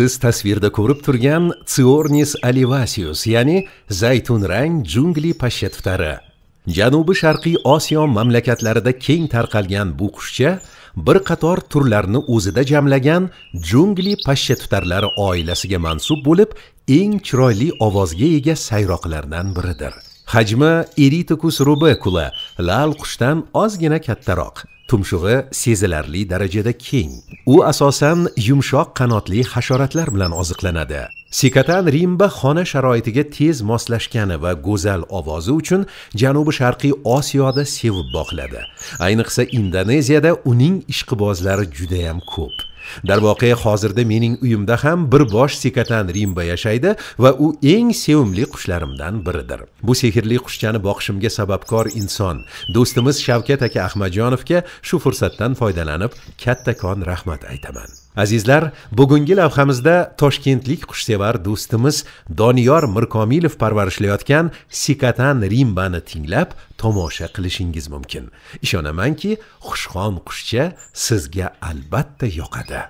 siz tasvirda ko'rib turgan Ciornis alivasius, ya'ni zaytun rang jungli pashshatftari. Janubi sharqiy Osiyo mamlakatlarida keng tarqalgan bu qushcha bir qator turlarni o'zida jamlagan jungli pashshatftarlari oilasiga mansub bo'lib, eng chiroyli ovozga ega sayroqlardan biridir. Hajmi eritokus rubecula lal qushdan ozgina kattaroq. tumshug'i sezilarli darajada keng u asosan yumshoq qanotli hasharotlar bilan oziqlanadi sikatan rimba xona sharoitiga tez moslashgani va go'zal ovozi uchun janubi sharqiy osiyoda sevib boqiladi ayniqsa indoneziyada uning ishqibozlari judayam ko'p darvoqe hozirda mening uyimda ham bir bosh sekatan rimba yashaydi va u eng sevimli qushlarimdan biridir bu sehrli qushchani boqishimga sababkor inson do'stimiz shavkat aka ahmadjonovga shu fursatdan foydalanib kattakon rahmat aytaman azizlar bugungi lavhamizda toshkentlik qushsevar do'stimiz doniyor mirkomilov parvarishlayotgan sikatan rimbani tinglab tomosha qilishingiz mumkin ishonamanki xushxon qushcha sizga albatta yoqadi